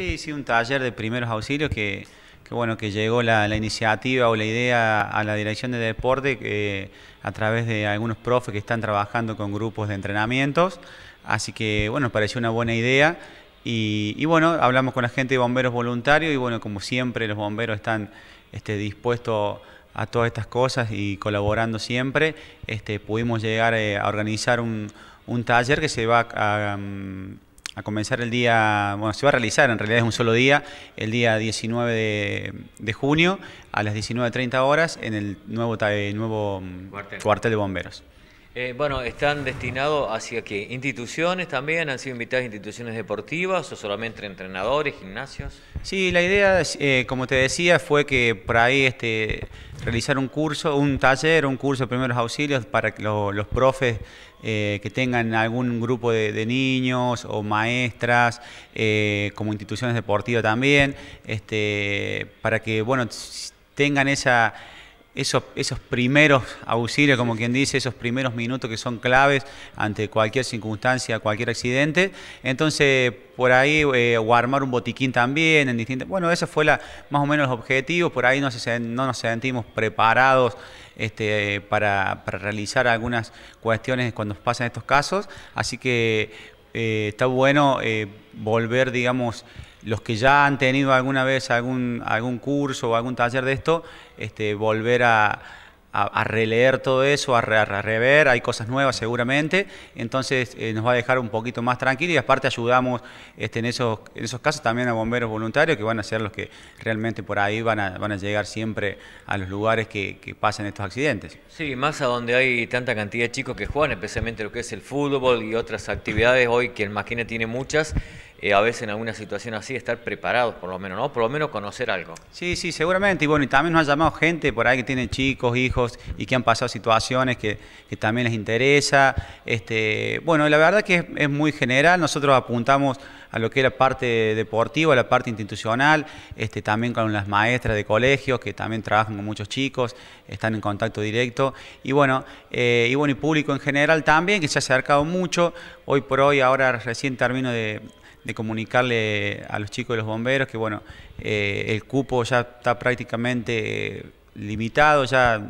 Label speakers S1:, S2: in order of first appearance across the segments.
S1: Sí, sí, un taller de primeros auxilios que, bueno, que llegó la, iniciativa o la idea a la dirección de deporte eh, a través de algunos profes que están trabajando con grupos de entrenamientos. Así que, bueno, pareció una buena idea. Y, bueno, hablamos con la gente de bomberos voluntarios y bueno, como siempre los bomberos están este, dispuestos a todas estas cosas y colaborando siempre, este, pudimos llegar eh, a organizar un, taller que se va a... Mm, a comenzar el día, bueno, se va a realizar, en realidad es un solo día, el día 19 de, junio a las 19.30 horas en el nuevo, eh, nuevo cuartel de bomberos.
S2: Eh, bueno, ¿están destinados hacia qué? ¿Instituciones también? ¿Han sido invitadas instituciones deportivas o solamente entrenadores, gimnasios?
S1: Sí, la idea, eh, como te decía, fue que por ahí este, realizar un curso, un taller, un curso de primeros auxilios para que los profes eh, que tengan algún grupo de, niños o maestras, como instituciones deportivas también, este, para que, bueno, tengan esa esos, primeros auxilios, como quien dice, esos primeros minutos que son claves ante cualquier circunstancia, cualquier accidente. Entonces, por ahí, eh, o armar un botiquín también, en distintas... Bueno, ese fue la, más o menos los objetivos, por ahí no, nos sentimos preparados este, para, realizar algunas cuestiones cuando pasan estos casos, así que eh, está bueno eh, volver, digamos, los que ya han tenido alguna vez algún, algún curso o algún taller de esto, este, volver a, releer todo eso, a, rever, hay cosas nuevas seguramente, entonces eh, nos va a dejar un poquito más tranquilos y aparte ayudamos este, en, esos, en esos casos también a bomberos voluntarios que van a ser los que realmente por ahí van a, llegar siempre a los lugares que, que pasan estos accidentes.
S2: Sí, más a donde hay tanta cantidad de chicos que juegan, especialmente lo que es el fútbol y otras actividades hoy quien el tiene muchas. Eh, a veces en alguna situación así, estar preparados por lo menos, ¿no? Por lo menos conocer algo.
S1: Sí, sí, seguramente. Y bueno, y también nos ha llamado gente por ahí que tiene chicos, hijos y que han pasado situaciones que, también les interesa. Este, bueno, la verdad que es, muy general. Nosotros apuntamos a lo que es la parte deportiva, la parte institucional, este, también con las maestras de colegios que también trabajan con muchos chicos, están en contacto directo. Y bueno, eh, y bueno, y público en general también, que se ha acercado mucho. Hoy por hoy, ahora recién termino de de comunicarle a los chicos de los bomberos que bueno, eh, el cupo ya está prácticamente eh, limitado, ya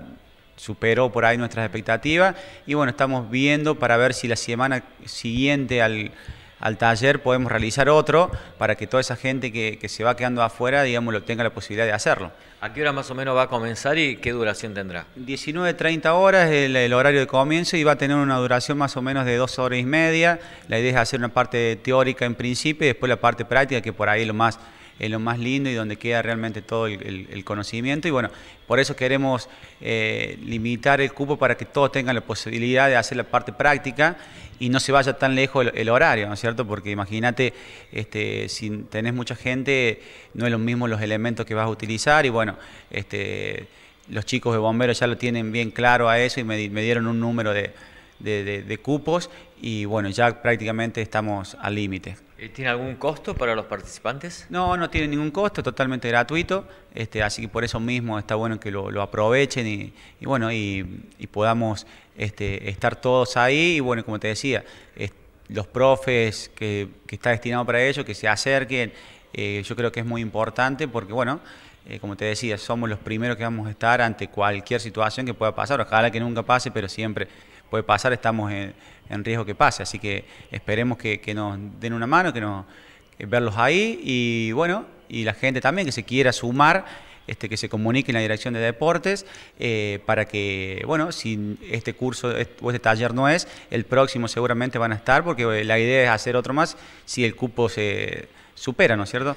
S1: superó por ahí nuestras expectativas y bueno, estamos viendo para ver si la semana siguiente al al taller podemos realizar otro para que toda esa gente que, se va quedando afuera, digamos, lo tenga la posibilidad de hacerlo. ¿A qué hora más o menos va a comenzar y qué
S2: duración tendrá?
S1: 19.30 horas el, el horario de comienzo y va a tener una duración más o menos de dos horas y media. La idea es hacer una parte teórica en principio y después la parte práctica, que por ahí es lo más es lo más lindo y donde queda realmente todo el, conocimiento. Y bueno, por eso queremos eh, limitar el cupo para que todos tengan la posibilidad de hacer la parte práctica y no se vaya tan lejos el, horario, ¿no es cierto? Porque imagínate, este, si tenés mucha gente, no es lo mismo los elementos que vas a utilizar y bueno, este, los chicos de bomberos ya lo tienen bien claro a eso y me, dieron un número de cupos y bueno, ya prácticamente estamos al límite. Eh, ¿Tiene algún costo para los participantes? No, no tiene ningún costo, totalmente gratuito, este, así que por eso mismo está bueno que lo, aprovechen y, bueno, y, podamos este, estar todos ahí y bueno, como te decía, los profes que, está destinado para ello, que se acerquen, eh, yo creo que es muy importante porque bueno, eh, como te decía, somos los primeros que vamos a estar ante cualquier situación que pueda pasar, ojalá que nunca pase, pero siempre puede pasar, estamos en, riesgo que pase. Así que esperemos que, nos den una mano, que nos eh, verlos ahí y bueno, y la gente también que se quiera sumar. Este, que se comunique en la dirección de deportes eh, para que, bueno, si este curso este, o este taller no es, el próximo seguramente van a estar porque eh, la idea es hacer otro más si el cupo se supera, ¿no es cierto?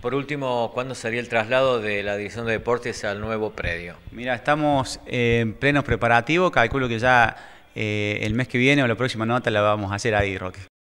S2: Por último, ¿cuándo sería el traslado de la dirección de deportes al nuevo predio?
S1: Mira, estamos en pleno preparativos, calculo que ya eh, el mes que viene o la próxima nota la vamos a hacer ahí, Roque.